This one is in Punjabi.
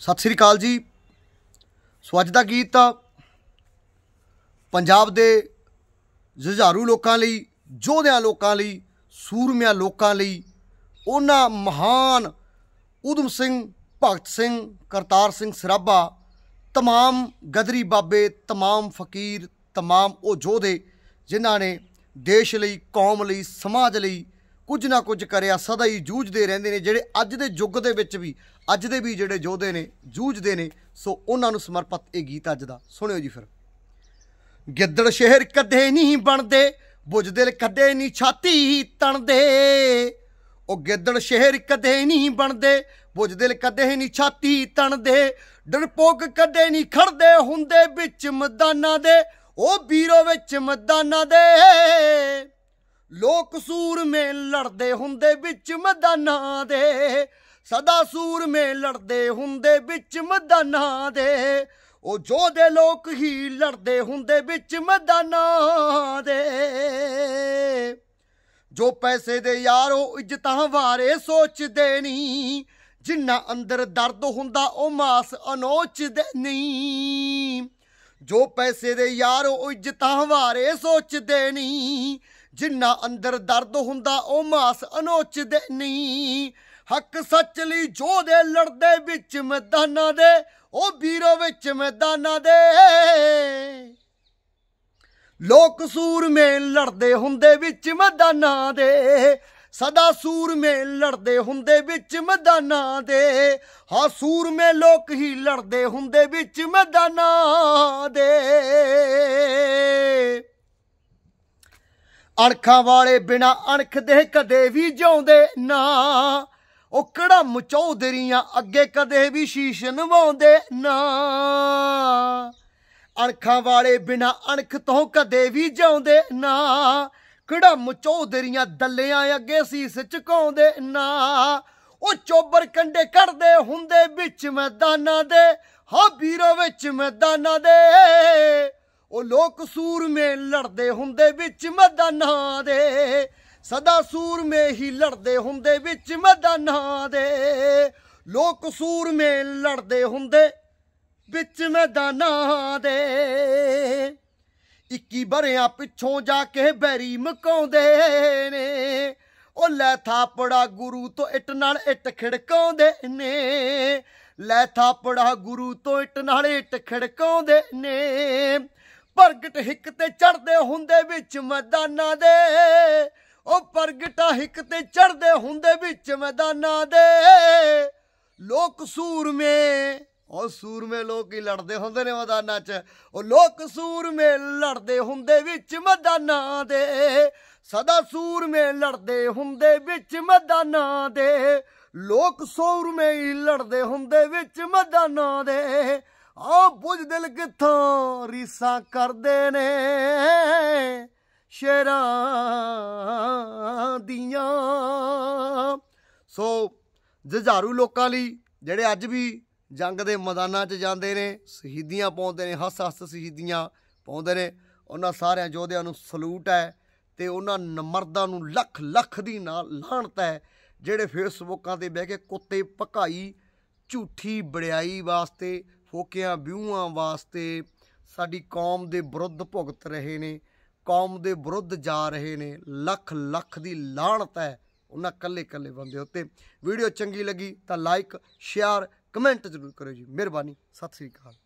ਸਤਿ ਸ੍ਰੀ ਅਕਾਲ ਜੀ ਸੋ ਅੱਜ ਦਾ ਗੀਤ ਪੰਜਾਬ ਦੇ ਜੁਝਾਰੂ ਲੋਕਾਂ ਲਈ ਜੋਧਿਆਂ ਲੋਕਾਂ ਲਈ ਸੂਰਮਿਆਂ ਲੋਕਾਂ ਲਈ ਉਹਨਾਂ ਮਹਾਨ ਉਦਮ ਸਿੰਘ ਭਗਤ ਸਿੰਘ ਕਰਤਾਰ ਸਿੰਘ ਸਰਾਭਾ तमाम ਗਦਰੀ ਬਾਬੇ तमाम ਫਕੀਰ तमाम ਉਹ ਜੋਧੇ ਜਿਨ੍ਹਾਂ ਨੇ ਦੇਸ਼ ਲਈ ਕੌਮ ਲਈ ਸਮਾਜ ਲਈ ਕੁਝ ਨਾ ਕੁਝ ਕਰਿਆ ਸਦਾ ਹੀ ਜੂਝਦੇ ਰਹਿੰਦੇ ਨੇ ਜਿਹੜੇ ਅੱਜ ਦੇ ਯੁੱਗ ਦੇ ਵਿੱਚ ਵੀ ਅੱਜ ਦੇ ਵੀ ਜਿਹੜੇ ਯੋਧੇ ਨੇ ਜੂਝਦੇ ਨੇ ਸੋ ਉਹਨਾਂ ਨੂੰ ਸਮਰਪਿਤ ਇਹ ਗੀਤ ਅੱਜ ਦਾ ਸੁਣਿਓ ਜੀ ਫਿਰ ਗਿੱਦੜ ਸ਼ਹਿਰ ਕਦੇ ਨਹੀਂ ਬਣਦੇ ਬੁਝਦਿਲ ਕਦੇ ਨਹੀਂ ਛਾਤੀ ਤਣਦੇ ਉਹ ਗਿੱਦੜ ਸ਼ਹਿਰ ਕਦੇ ਨਹੀਂ ਬਣਦੇ ਬੁਝਦਿਲ ਕਦੇ ਨਹੀਂ ਛਾਤੀ ਤਣਦੇ ਡਰਪੋਕ ਕਦੇ ਨਹੀਂ ਖੜਦੇ ਹੁੰਦੇ ਵਿੱਚ ਮੈਦਾਨਾਂ ਦੇ ਉਹ ਵੀਰੋ ਵਿੱਚ ਮੈਦਾਨਾਂ ਦੇ ਲੋਕ ਸੂਰ ਮੇ ਲੜਦੇ ਹੁੰਦੇ ਵਿੱਚ ਮੈਦਾਨਾਂ ਦੇ ਸਦਾ ਸੂਰਮੇ ਲੜਦੇ ਹੁੰਦੇ ਵਿੱਚ ਮਦਾਨਾ ਦੇ ਉਹ ਜੋਧੇ ਲੋਕ ਹੀ ਲੜਦੇ ਹੁੰਦੇ ਵਿੱਚ ਮਦਾਨਾ ਦੇ ਜੋ ਪੈਸੇ ਦੇ ਯਾਰੋ ਇੱਜ਼ਤਾਂ ਵਾਰੇ ਸੋਚਦੇ ਨਹੀਂ ਜਿੰਨਾ ਅੰਦਰ ਦਰਦ ਹੁੰਦਾ ਉਹ ਮਾਸ ਅਨੋਚਦੇ ਨਹੀਂ ਜੋ ਪੈਸੇ ਦੇ ਯਾਰੋ ਇੱਜ਼ਤਾਂ ਵਾਰੇ ਸੋਚਦੇ ਨਹੀਂ ਜਿੰਨਾ ਅੰਦਰ ਦਰਦ ਹੁੰਦਾ ਉਹ ਮਾਸ ਅਨੋਚਦੇ ਨਹੀਂ ਹੱਕ ਸੱਚ ਲਈ ਜੋਧੇ ਲੜਦੇ ਵਿੱਚ ਮੈਦਾਨਾਂ ਦੇ ਉਹ ਵੀਰੋ ਵਿੱਚ ਮੈਦਾਨਾਂ ਦੇ ਲੋਕ ਸੂਰਮੇ ਲੜਦੇ ਹੁੰਦੇ ਵਿੱਚ ਮੈਦਾਨਾਂ ਦੇ ਸਦਾ ਸੂਰਮੇ ਲੜਦੇ ਹੁੰਦੇ ਵਿੱਚ ਮੈਦਾਨਾਂ ਦੇ ਹਾ ਸੂਰਮੇ ਲੋਕ ਹੀ ਲੜਦੇ ਹੁੰਦੇ ਵਿੱਚ ਮੈਦਾਨਾਂ ਦੇ ਅਣਖਾਂ ਵਾਲੇ ਬਿਨਾ ਅਣਖ ਦੇ ਕਦੇ ਵੀ ਜਿਉਂਦੇ ਨਾ ਉਹ ਕਿਹੜਾ ਮਚੌਦਰੀਆਂ ਅੱਗੇ ਕਦੇ ਵੀ ਸ਼ੀਸ਼ ਨਵਾਉਂਦੇ ਨਾ ਅਣਖਾਂ ਵਾਲੇ ਬਿਨਾ ਅਣਖ ਤੋਂ ਕਦੇ ਵੀ ਜਾਉਂਦੇ ਨਾ ਕਿਹੜਾ ਮਚੌਦਰੀਆਂ ਦੱਲਿਆਂ ਅੱਗੇ ਸੀਸ ਝੁਕਾਉਂਦੇ ਨਾ ਉਹ ਚੋਬਰ ਕੰਡੇ ਕਰਦੇ ਹੁੰਦੇ ਵਿੱਚ ਮੈਦਾਨਾਂ ਦੇ ਹਾਂ ਵੀਰੋ ਵਿੱਚ ਮੈਦਾਨਾਂ ਦੇ ਉਹ ਲੋਕ ਸੂਰਮੇ ਲੜਦੇ ਹੁੰਦੇ ਵਿੱਚ ਮੈਦਾਨਾਂ ਦੇ ਸਦਾ ਸੂਰਮੇ ਹੀ ਲੜਦੇ ਹੁੰਦੇ ਵਿੱਚ ਮੈਦਾਨਾਂ ਦੇ ਲੋਕ ਸੂਰਮੇ ਲੜਦੇ ਹੁੰਦੇ ਵਿੱਚ ਮੈਦਾਨਾਂ ਦੇ 21 ਬਰਿਆਂ ਪਿੱਛੋਂ ਜਾ ਕੇ ਬੈਰੀ ਮਕਾਉਂਦੇ ਨੇ ਉਹ ਲੈ ਥਾਪੜਾ ਗੁਰੂ ਤੋਂ ਇੱਟ ਨਾਲ ਇੱਟ ਖਿੜਕਾਉਂਦੇ ਨੇ ਲੈ ਥਾਪੜਾ ਗੁਰੂ ਤੋਂ ਇੱਟ ਨਾਲ ਇੱਟ ਖਿੜਕਾਉਂਦੇ ਨੇ ਪ੍ਰਗਟ ਹਿੱਕ ਤੇ ਚੜਦੇ ਹੁੰਦੇ ਵਿੱਚ ਮੈਦਾਨਾਂ ਦੇ ਪ੍ਰਗਟਾ ਹਿੱਕ ਤੇ ਚੜਦੇ ਹੁੰਦੇ ਵਿੱਚ ਮੈਦਾਨਾਂ ਦੇ ਲੋਕ ਸੂਰਮੇ ਉਹ ਸੂਰਮੇ ਲੋਕ ਹੀ ਲੜਦੇ ਹੁੰਦੇ ਨੇ ਮੈਦਾਨਾਂ 'ਚ ਉਹ ਲੋਕ ਸੂਰਮੇ ਲੜਦੇ ਹੁੰਦੇ ਵਿੱਚ ਮੈਦਾਨਾਂ ਦੇ ਸਦਾ ਸੂਰਮੇ ਲੜਦੇ ਹੁੰਦੇ ਵਿੱਚ ਮੈਦਾਨਾਂ ਦੇ ਲੋਕ ਸੂਰਮੇ ਹੀ ਲੜਦੇ ਹੁੰਦੇ ਵਿੱਚ ਮੈਦਾਨਾਂ ਦੇ ਆ ਬੁੱਝ ਦਿਲ ਕਿੱਥੋਂ ਰੀਸਾਂ ਕਰਦੇ ਨੇ ਸ਼ਹਿਰਾਂ ਦੀਆਂ ਸੋ ਜਜ਼ਾਰੂ ਲੋਕਾਂ ਲਈ ਜਿਹੜੇ ਅੱਜ ਵੀ ਜੰਗ ਦੇ ਮੈਦਾਨਾਂ 'ਚ ਜਾਂਦੇ ਨੇ ਸ਼ਹੀਦੀਆਂ ਪਾਉਂਦੇ ਨੇ ਹੱਸ ਹੱਸ ਸ਼ਹੀਦੀਆਂ ਪਾਉਂਦੇ ਨੇ ਉਹਨਾਂ ਸਾਰਿਆਂ ਯੋਧਿਆਂ ਨੂੰ ਸਲੂਟ ਹੈ ਤੇ ਉਹਨਾਂ ਮਰਦਾਂ ਨੂੰ ਲੱਖ ਲੱਖ ਦੀ ਨਾਲ ਲਾਹਣਤ ਹੈ ਜਿਹੜੇ ਫੇਸਬੁੱਕਾਂ ਤੇ ਬਹਿ ਕੇ ਕੁੱਤੇ ਭਕਾਈ ਝੂਠੀ ਬੜਾਈ ਵਾਸਤੇ ਫੋਕਿਆਂ ਵਿਊਆਂ ਵਾਸਤੇ ਸਾਡੀ ਕੌਮ ਦੇ ਵਿਰੁੱਧ ਭੁਗਤ ਰਹੇ ਨੇ ਕੌਮ ਦੇ ਵਿਰੁੱਧ ਜਾ ਰਹੇ ਨੇ ਲੱਖ ਲੱਖ ਦੀ ਲਾਹਣਤ ਹੈ ਉਹਨਾਂ ਕੱਲੇ ਕੱਲੇ ਬੰਦੇ ਉੱਤੇ ਵੀਡੀਓ ਚੰਗੀ ਲੱਗੀ ਤਾਂ ਲਾਈਕ ਸ਼ੇਅਰ ਕਮੈਂਟ ਜ਼ਰੂਰ ਕਰਿਓ ਜੀ ਮਿਹਰਬਾਨੀ ਸਤਿ ਸ੍ਰੀ ਅਕਾਲ